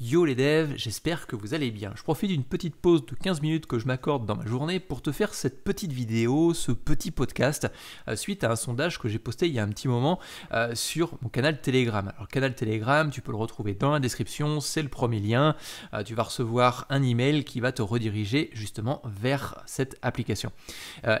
Yo les devs, j'espère que vous allez bien. Je profite d'une petite pause de 15 minutes que je m'accorde dans ma journée pour te faire cette petite vidéo, ce petit podcast, euh, suite à un sondage que j'ai posté il y a un petit moment euh, sur mon canal Telegram. Alors canal Telegram, tu peux le retrouver dans la description, c'est le premier lien. Euh, tu vas recevoir un email qui va te rediriger justement vers cette application.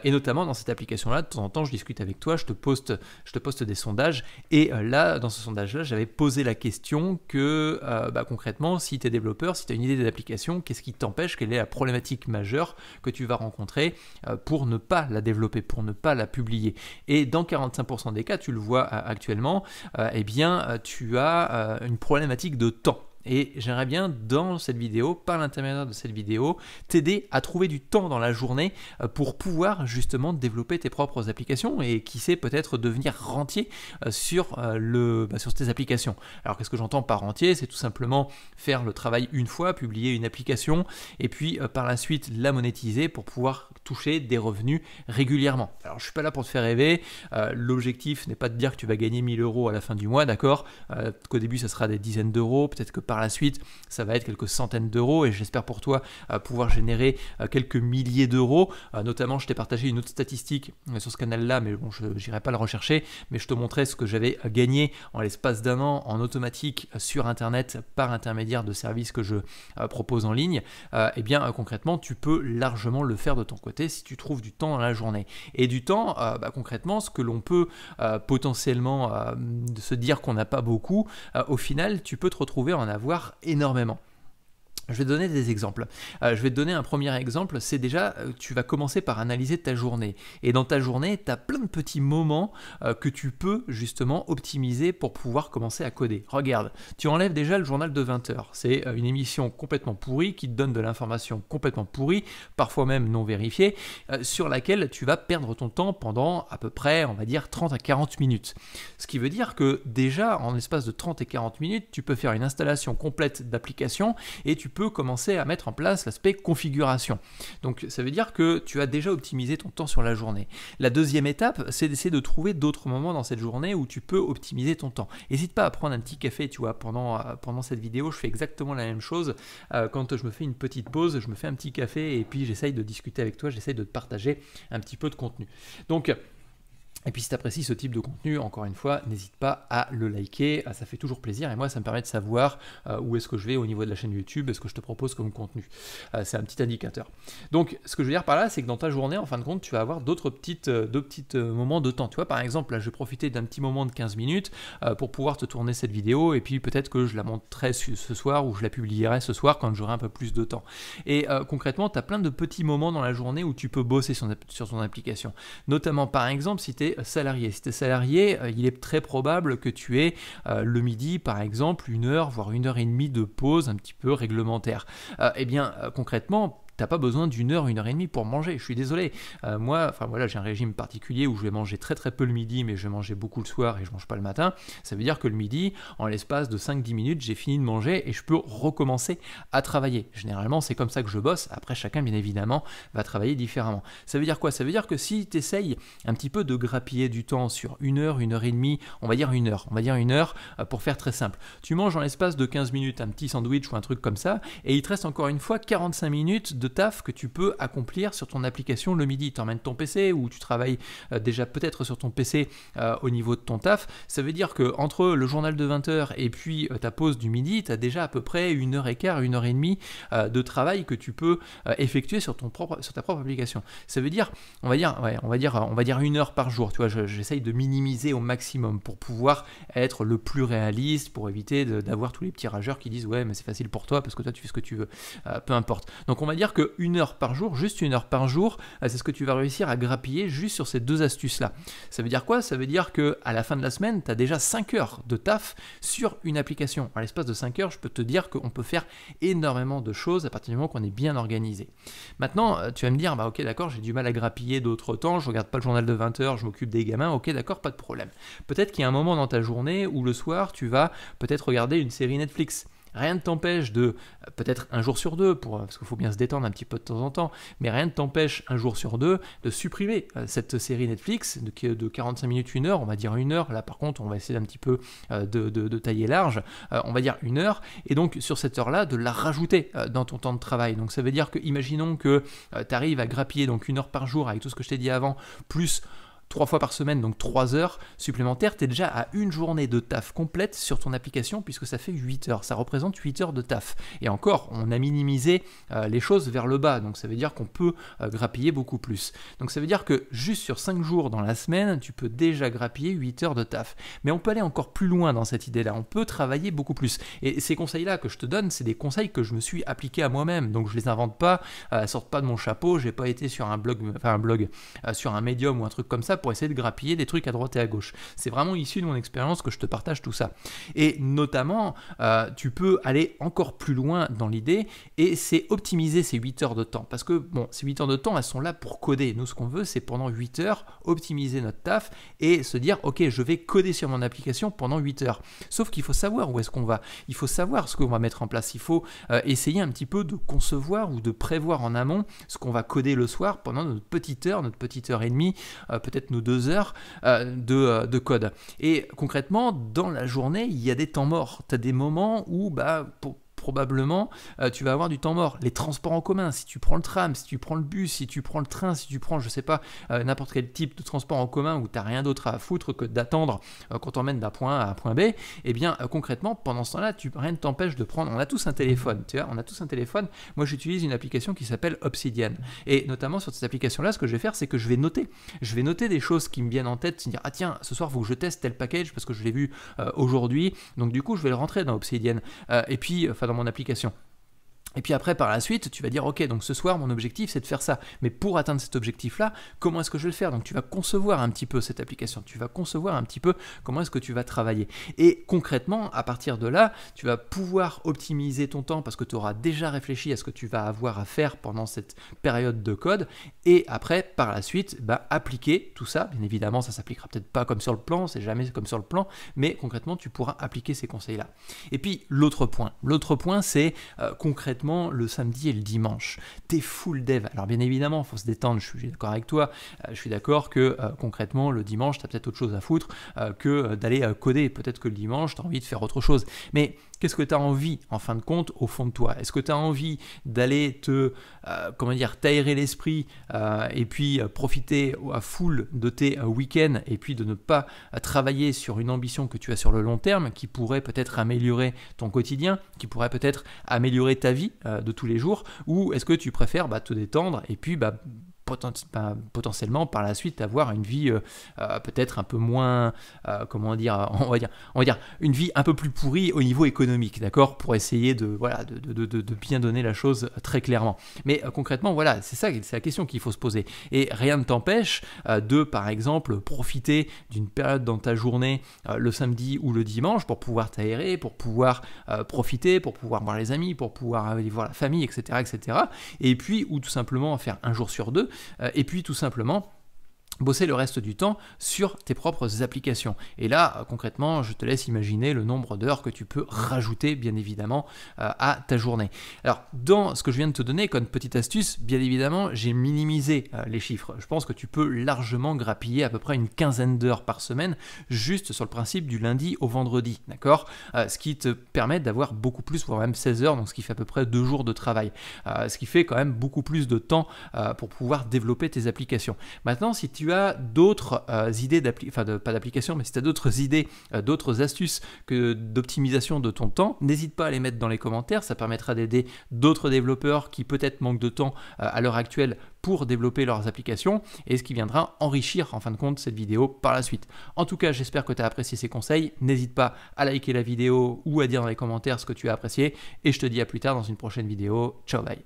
et notamment dans cette application-là, de temps en temps, je discute avec toi, je te poste, je te poste des sondages. Et là, dans ce sondage-là, j'avais posé la question que bah, concrètement, si tu es développeur, si tu as une idée d'application, qu'est-ce qui t'empêche Quelle est la problématique majeure que tu vas rencontrer euh, pour ne pas la développer, pour ne pas la publier Et dans 45% des cas, tu le vois euh, actuellement, euh, eh bien, tu as une problématique de temps et j'aimerais bien dans cette vidéo, par l'intermédiaire de cette vidéo, t'aider à trouver du temps dans la journée euh, pour pouvoir justement développer tes propres applications et qui sait peut-être devenir rentier euh, sur, euh, le, bah, sur tes applications. Alors qu'est-ce que j'entends par rentier C'est tout simplement faire le travail une fois, publier une application et puis par la suite la monétiser pour pouvoir toucher des revenus régulièrement. Alors je suis pas là pour te faire rêver, euh, l'objectif n'est pas de dire que tu vas gagner 1000 euros à la fin du mois, d'accord euh, Qu'au début ça sera des dizaines d'euros, peut-être que par la suite ça va être quelques centaines d'euros et j'espère pour toi euh, pouvoir générer quelques milliers d'euros. notamment je t'ai partagé une autre statistique sur ce canal-là, mais bon je n'irai pas le rechercher, mais je te montrais ce que j'avais gagné en l'espace d'un an en automatique sur Internet par intermédiaire de services que je propose en ligne. et eh bien concrètement tu peux largement le faire de ton côté si tu trouves du temps dans la journée. Et du temps, euh, bah, concrètement, ce que l'on peut euh, potentiellement euh, se dire qu'on n'a pas beaucoup, au final, tu peux te retrouver en avoir énormément. Je vais te donner des exemples. Euh, je vais te donner un premier exemple, c'est déjà, euh, tu vas commencer par analyser ta journée. Et dans ta journée, tu as plein de petits moments euh, que tu peux justement optimiser pour pouvoir commencer à coder. Regarde, tu enlèves déjà le journal de 20h. C'est une émission complètement pourrie qui te donne de l'information complètement pourrie, parfois même non vérifiée, sur laquelle tu vas perdre ton temps pendant à peu près, on va dire, 30 à 40 minutes. Ce qui veut dire que déjà, en l'espace de 30 et 40 minutes, tu peux faire une installation complète d'application et tu peux commencer à mettre en place l'aspect configuration. Donc ça veut dire que tu as déjà optimisé ton temps sur la journée. La deuxième étape, c'est d'essayer de trouver d'autres moments dans cette journée où tu peux optimiser ton temps. N'hésite pas à prendre un petit café, tu vois, pendant, euh, pendant cette vidéo, je fais exactement la même chose. Euh, quand je me fais une petite pause, je me fais un petit café et puis j'essaye de discuter avec toi, j'essaye de partager un petit peu de contenu. Donc, et puis si tu apprécies ce type de contenu, encore une fois, n'hésite pas à le liker, ça fait toujours plaisir et moi ça me permet de savoir euh, où est-ce que je vais au niveau de la chaîne YouTube, ce que je te propose comme contenu. Euh, c'est un petit indicateur. Donc ce que je veux dire par là, c'est que dans ta journée, en fin de compte, tu vas avoir d'autres petits petites euh, moments de temps. Tu vois, par exemple, là je vais profiter d'un petit moment de 15 minutes pour pouvoir te tourner cette vidéo et puis peut-être que je la monterai ce soir ou je la publierai ce soir quand j'aurai un peu plus de temps. Et concrètement, tu as plein de petits moments dans la journée où tu peux bosser sur, sur ton application. Notamment par exemple si tu es salarié. Si tu es salarié, il est très probable que tu aies euh, le midi, par exemple, une heure, voire une heure et demie de pause un petit peu réglementaire. Euh, eh bien, euh, concrètement, t'as pas besoin d'une heure, une heure et demie pour manger. Je suis désolé. Euh, moi, enfin voilà, j'ai un régime particulier où je vais manger très très peu le midi, mais je vais manger beaucoup le soir et je mange pas le matin. Ça veut dire que le midi, en l'espace de 5-10 minutes, j'ai fini de manger et je peux recommencer à travailler. Généralement, c'est comme ça que je bosse. Après, chacun, bien évidemment, va travailler différemment. Ça veut dire quoi Ça veut dire que si tu essayes un petit peu de grappiller du temps sur une heure, une heure et demie, on va dire une heure, on va dire une heure euh, pour faire très simple. Tu manges en l'espace de 15 minutes un petit sandwich ou un truc comme ça, et il te reste encore une fois 45 minutes de taf que tu peux accomplir sur ton application le midi. Tu emmènes ton PC ou tu travailles euh, déjà peut-être sur ton PC euh, au niveau de ton taf. Ça veut dire que entre le journal de 20h et puis euh, ta pause du midi, tu as déjà à peu près une heure et quart, une heure et demie de travail que tu peux effectuer sur, ton propre, sur ta propre application. Ça veut dire, on va dire, ouais, on va dire, on va dire une heure par jour. Tu vois, j'essaye de minimiser au maximum pour pouvoir être le plus réaliste, pour éviter d'avoir tous les petits rageurs qui disent ouais mais c'est facile pour toi parce que toi tu fais ce que tu veux. peu importe. Donc on va dire que une heure par jour, juste une heure par jour, euh, c'est ce que tu vas réussir à grappiller juste sur ces deux astuces-là. Ça veut dire quoi Ça veut dire que à la fin de la semaine, tu as déjà 5 heures de taf sur une application. À l'espace de 5 heures, je peux te dire qu'on peut faire énormément de choses à partir du moment qu'on est bien organisé. Maintenant, euh, tu vas me dire, bah ok d'accord, j'ai du mal à grappiller d'autres temps, je regarde pas le journal de 20 heures, je m'occupe des gamins, ok d'accord, pas de problème. Peut-être qu'il y a un moment dans ta journée où le soir, tu vas peut-être regarder une série Netflix. Rien ne t'empêche de, peut-être un jour sur deux, pour, parce qu'il faut bien se détendre un petit peu de temps en temps, mais rien ne t'empêche un jour sur deux de supprimer euh, cette série Netflix de, 45 minutes, une heure, on va dire une heure. Là, par contre, on va essayer un petit peu euh, de, de tailler large. Euh, on va dire une heure. Et donc, sur cette heure-là, de la rajouter dans ton temps de travail. Donc, ça veut dire que, imaginons que tu arrives à grappiller donc une heure par jour avec tout ce que je t'ai dit avant, plus trois fois par semaine, donc trois heures supplémentaires, tu es déjà à une journée de taf complète sur ton application puisque ça fait 8 heures. Ça représente 8 heures de taf. Et encore, on a minimisé euh, les choses vers le bas, donc ça veut dire qu'on peut euh, grappiller beaucoup plus. Donc ça veut dire que juste sur cinq jours dans la semaine, tu peux déjà grappiller 8 heures de taf. Mais on peut aller encore plus loin dans cette idée-là, on peut travailler beaucoup plus. Et ces conseils-là que je te donne, c'est des conseils que je me suis appliqués à moi-même, donc je les invente pas, ne euh, sortent pas de mon chapeau, j'ai pas été sur un blog, enfin un blog, sur un médium ou un truc comme ça pour essayer de grappiller des trucs à droite et à gauche. C'est vraiment issu de mon expérience que je te partage tout ça. Et notamment, euh, tu peux aller encore plus loin dans l'idée et c'est optimiser ces 8 heures de temps. Parce que, bon, ces 8 heures de temps, elles sont là pour coder. Nous, ce qu'on veut, c'est pendant 8 heures, optimiser notre taf et se dire, OK, je vais coder sur mon application pendant 8 heures. Sauf qu'il faut savoir où est-ce qu'on va. Il faut savoir ce qu'on va mettre en place. Il faut euh, essayer un petit peu de concevoir ou de prévoir en amont ce qu'on va coder le soir pendant notre petite heure, notre petite heure et demie, euh, peut-être deux heures euh, euh, de, code. Et concrètement, dans la journée, il y a des temps morts. Tu as des moments où, bah, pour, probablement, euh, tu vas avoir du temps mort. Les transports en commun, si tu prends le tram, si tu prends le bus, si tu prends le train, si tu prends, je sais pas, euh, n'importe quel type de transport en commun où tu n'as rien d'autre à foutre que d'attendre euh, qu'on t'emmène d'un point A à un point B, eh bien concrètement, pendant ce temps-là, tu, rien ne t'empêche de prendre. On a tous un téléphone, tu vois, on a tous un téléphone. Moi, j'utilise une application qui s'appelle Obsidian. Et notamment sur cette application-là, ce que je vais faire, c'est que je vais noter. Je vais noter des choses qui me viennent en tête, se dire, ah tiens, ce soir, il faut que je teste tel package parce que je l'ai vu aujourd'hui. Donc, du coup, je vais le rentrer dans Obsidian. et puis, enfin, dans mon application. Et puis après, par la suite, tu vas dire, ok, donc ce soir, mon objectif, c'est de faire ça. Mais pour atteindre cet objectif-là, comment est-ce que je vais le faire Donc tu vas concevoir un petit peu cette application, tu vas concevoir un petit peu comment est-ce que tu vas travailler. Et concrètement, à partir de là, tu vas pouvoir optimiser ton temps parce que tu auras déjà réfléchi à ce que tu vas avoir à faire pendant cette période de code. Et après, par la suite, bah, appliquer tout ça. Bien évidemment, ça s'appliquera peut-être pas comme sur le plan, c'est jamais comme sur le plan, mais concrètement, tu pourras appliquer ces conseils-là. Et puis, l'autre point, l'autre point, c'est euh, concrètement le samedi et le dimanche. T'es full dev. Alors bien évidemment, faut se détendre, je suis d'accord avec toi. Euh, je suis d'accord que euh, concrètement, le dimanche, t'as peut-être autre chose à foutre euh, que d'aller coder. Peut-être que le dimanche, t'as envie de faire autre chose. Mais Qu'est-ce que tu as envie, en fin de compte, au fond de toi Est-ce que tu as envie d'aller te, euh, comment dire, t'aérer l'esprit euh, et puis euh, profiter à full de tes week-ends et puis de ne pas travailler sur une ambition que tu as sur le long terme qui pourrait peut-être améliorer ton quotidien, qui pourrait peut-être améliorer ta vie de tous les jours Ou est-ce que tu préfères bah, te détendre et puis bah, ben, potentiellement par la suite avoir une vie euh, euh, peut-être un peu moins, euh, comment dire on, va dire, on va dire, une vie un peu plus pourrie au niveau économique, d'accord, pour essayer de, voilà, de, bien donner la chose très clairement. Mais concrètement, voilà, c'est ça, c'est la question qu'il faut se poser. Et rien ne t'empêche de, par exemple, profiter d'une période dans ta journée le samedi ou le dimanche pour pouvoir t'aérer, pour pouvoir profiter, pour pouvoir voir les amis, pour pouvoir aller voir la famille, etc., etc. Et puis, ou tout simplement faire un jour sur deux euh, et puis tout simplement bosser le reste du temps sur tes propres applications. Et là, concrètement, je te laisse imaginer le nombre d'heures que tu peux rajouter, bien évidemment, euh, à ta journée. Alors, dans ce que je viens de te donner comme petite astuce, bien évidemment, j'ai minimisé euh, les chiffres. Je pense que tu peux largement grappiller à peu près une quinzaine d'heures par semaine, juste sur le principe du lundi au vendredi, d'accord euh, Ce qui te permet d'avoir beaucoup plus, voire même 16 heures, donc ce qui fait à peu près deux jours de travail. ce qui fait quand même beaucoup plus de temps pour pouvoir développer tes applications. Maintenant, si tu d'autres euh, idées idées enfin de, pas d'application, mais si tu as d'autres idées, euh, d'autres astuces que d'optimisation de ton temps, n'hésite pas à les mettre dans les commentaires. Ça permettra d'aider d'autres développeurs qui peut-être manquent de temps euh, à l'heure actuelle pour développer leurs applications et ce qui viendra enrichir en fin de compte cette vidéo par la suite. En tout cas, j'espère que tu as apprécié ces conseils. N'hésite pas à liker la vidéo ou à dire dans les commentaires ce que tu as apprécié et je te dis à plus tard dans une prochaine vidéo. Ciao bye